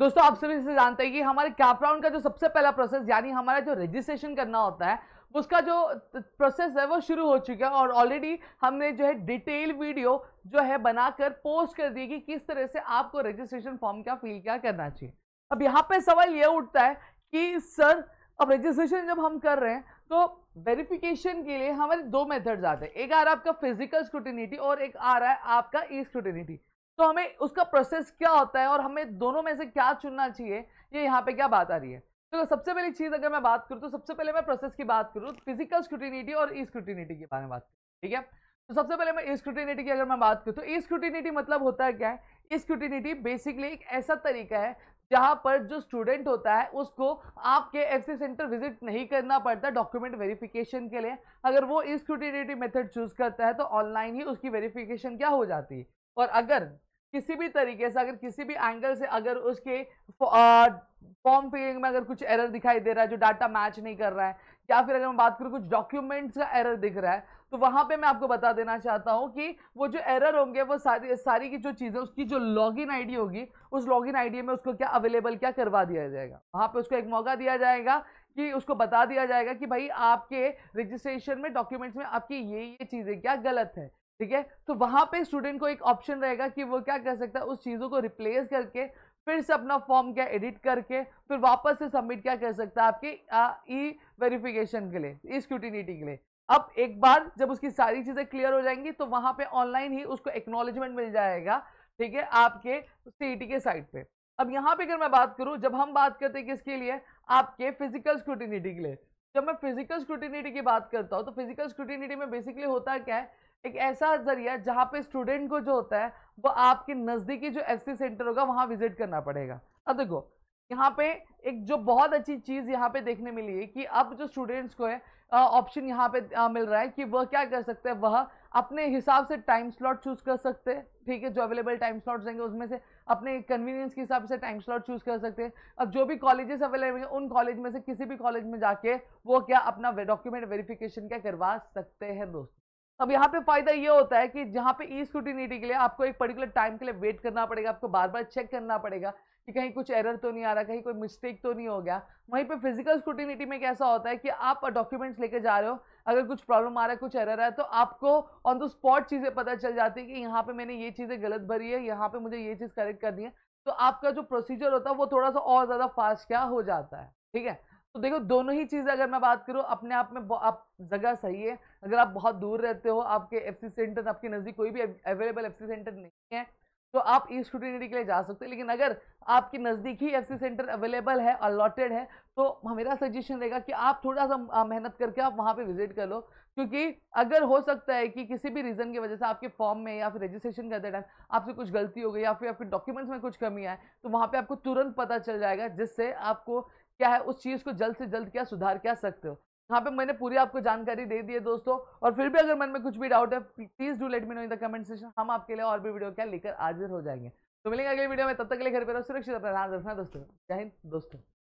दोस्तों आप सभी से जानते हैं कि हमारे कैपराउंड का जो सबसे पहला प्रोसेस यानी हमारा जो रजिस्ट्रेशन करना होता है उसका जो प्रोसेस है वो शुरू हो चुका है और ऑलरेडी हमने जो है डिटेल वीडियो जो है बनाकर पोस्ट कर दी कि किस तरह से आपको रजिस्ट्रेशन फॉर्म का फिल क्या करना चाहिए अब यहाँ पे सवाल ये उठता है कि सर अब रजिस्ट्रेशन जब हम कर रहे हैं तो वेरिफिकेशन के लिए हमारे दो मेथड्स आते हैं एक आ रहा है आपका फिजिकल स्क्रूटिनिटी और एक आ रहा है आपका ई स्क्रूटिनिटी तो हमें उसका प्रोसेस क्या होता है और हमें दोनों में से क्या चुनना चाहिए ये यहाँ पे क्या बात आ रही है तो सबसे पहली चीज़ अगर मैं बात करूँ तो सबसे पहले मैं प्रोसेस की बात करूँ फिजिकल स्क्रूटिनिटी और ई स्क्रूटिनिटी के बारे में बात करूँ ठीक है तो सबसे पहले मैं ई स्क्रूटिनिटी की अगर मैं बात करूँ तो ई स्क्रूटिनिटी मतलब होता है क्या है ई स्क्रूटिनिटी बेसिकली एक ऐसा तरीका है जहाँ पर जो स्टूडेंट होता है उसको आपके एफ सेंटर विजिट नहीं करना पड़ता डॉक्यूमेंट वेरिफिकेशन के लिए अगर वो ई स्क्रूटिनिटी मेथड चूज़ करता है तो ऑनलाइन ही उसकी वेरिफिकेशन क्या हो जाती है और अगर किसी भी तरीके से अगर किसी भी एंगल से अगर उसके फॉर्म फिलिंग में अगर कुछ एरर दिखाई दे रहा है जो डाटा मैच नहीं कर रहा है या फिर अगर मैं बात करूँ कुछ डॉक्यूमेंट्स का एरर दिख रहा है तो वहाँ पे मैं आपको बता देना चाहता हूँ कि वो जो एरर होंगे वो सारी सारी की जो चीज़ें उसकी जो लॉगिन आईडी होगी उस लॉगिन आईडी में उसको क्या अवेलेबल क्या करवा दिया जाएगा वहाँ पे उसको एक मौका दिया जाएगा कि उसको बता दिया जाएगा कि भाई आपके रजिस्ट्रेशन में डॉक्यूमेंट्स में आपकी ये ये चीज़ें क्या गलत है ठीक है तो वहां पे स्टूडेंट को एक ऑप्शन रहेगा कि वो क्या कर सकता है उस चीज़ों को रिप्लेस करके फिर से अपना फॉर्म क्या एडिट करके फिर वापस से सबमिट क्या कर सकता है आपके ई वेरिफिकेशन के लिए ई स्क्यूटिनिटी के लिए अब एक बार जब उसकी सारी चीज़ें क्लियर हो जाएंगी तो वहां पे ऑनलाइन ही उसको एक्नोलेजमेंट मिल जाएगा ठीक है आपके सी के साइट पे अब यहाँ पे अगर मैं बात करूँ जब हम बात करते हैं किसके लिए आपके फिजिकल स्क्रूटिनिटी के लिए जब मैं फिजिकल स्क्रूटिनिटी की बात करता हूँ तो फिजिकल स्क्रूटिनिटी में बेसिकली होता क्या है एक ऐसा जरिया जहाँ पे स्टूडेंट को जो होता है वो आपके नज़दीकी जो एस सेंटर होगा वहाँ विजिट करना पड़ेगा अब देखो यहाँ पे एक जो बहुत अच्छी चीज़ यहाँ पे देखने मिली है कि अब जो स्टूडेंट्स को है ऑप्शन यहाँ पे आ, मिल रहा है कि वह क्या कर सकते हैं वह अपने हिसाब से टाइम स्लॉट चूज़ कर सकते हैं ठीक है जो अवेलेबल टाइम स्लॉट्स रहेंगे उसमें से अपने कन्वीनियंस के हिसाब से टाइम स्लॉट चूज़ कर सकते हैं अब जो भी कॉलेजेस अवेलेबल हैं उन कॉलेज में से किसी भी कॉलेज में जाके वो क्या अपना डॉक्यूमेंट वेरीफिकेशन क्या करवा सकते हैं दोस्तों अब यहाँ पे फायदा ये होता है कि जहाँ पे ई स्क्रूटिनिटी के लिए आपको एक पर्टिकुलर टाइम के लिए वेट करना पड़ेगा आपको बार बार चेक करना पड़ेगा कि कहीं कुछ एरर तो नहीं आ रहा कहीं कोई मिस्टेक तो नहीं हो गया वहीं पे फिजिकल स्क्रूटिनिटी में कैसा होता है कि आप डॉक्यूमेंट्स लेके जा रहे हो अगर कुछ प्रॉब्लम आ रहा है कुछ एरर है तो आपको ऑन द स्पॉट चीज़ें पता चल जाती है कि यहाँ पर मैंने ये चीज़ें गलत भरी है यहाँ पर मुझे ये चीज़ करेक्ट करनी है तो आपका जो प्रोसीजर होता है वो थोड़ा सा और ज़्यादा फास्ट क्या हो जाता है ठीक है तो देखो दोनों ही चीज़ें अगर मैं बात करूँ अपने आप में आप जगह सही है अगर आप बहुत दूर रहते हो आपके एफ सेंटर आपके नज़दीक कोई भी अवेलेबल एफ सेंटर नहीं है तो आप ई स्टूडेंटरी के लिए जा सकते हैं लेकिन अगर आपके नज़दीक ही एफ सेंटर अवेलेबल है अलॉटेड है तो मेरा सजेशन रहेगा कि आप थोड़ा सा मेहनत करके आप वहाँ पे विजिट कर लो क्योंकि अगर हो सकता है कि किसी भी रीज़न की वजह से आपके फॉर्म में या फिर रजिस्ट्रेशन करते टाइम आपसे कुछ गलती हो गई या फिर आपके डॉक्यूमेंट्स में कुछ कमी आए तो वहाँ पर आपको तुरंत पता चल जाएगा जिससे आपको क्या है उस चीज़ को जल्द से जल्द क्या सुधार क्या सकते हो यहाँ पे मैंने पूरी आपको जानकारी दे दी है दोस्तों और फिर भी अगर मन में कुछ भी डाउट है please do let me know in the comment session हम आपके लिए और भी वीडियो क्या लेकर हाजिर हो जाएंगे तो मिलेंगे अगले वीडियो में तब तक के लिए घर पर सुरक्षित अपना ध्यान रखना दोस्तों जय हिंद दोस्तों